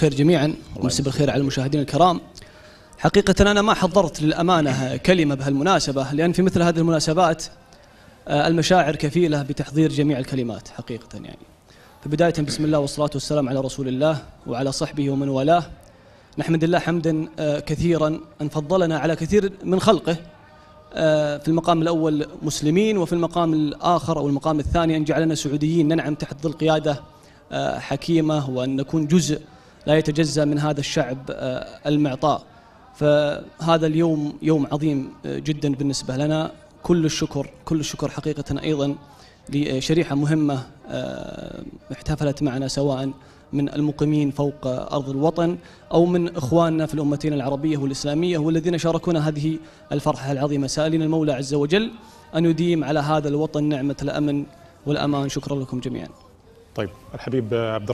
بخير جميعا ومسي بالخير على المشاهدين الكرام حقيقة أنا ما حضرت للأمانة كلمة بهالمناسبة لأن في مثل هذه المناسبات آه، المشاعر كفيلة بتحضير جميع الكلمات حقيقة يعني فبداية بسم الله والصلاة والسلام على رسول الله وعلى صحبه ومن والاه نحمد الله حمدا آه، كثيرا أن فضلنا على كثير من خلقه آه، في المقام الأول مسلمين وفي المقام الآخر أو المقام الثاني أن جعلنا سعوديين ننعم تحت ظل قيادة حكيمة وأن نكون جزء لا يتجزا من هذا الشعب آه، المعطاء فهذا اليوم يوم عظيم آه، جدا بالنسبه لنا كل الشكر كل الشكر حقيقه ايضا لشريحه مهمه آه، احتفلت معنا سواء من المقيمين فوق ارض الوطن او من اخواننا في الامتين العربيه والاسلاميه والذين شاركونا هذه الفرحه العظيمه سالين المولى عز وجل ان يديم على هذا الوطن نعمه الامن والامان شكرا لكم جميعا. طيب الحبيب عبد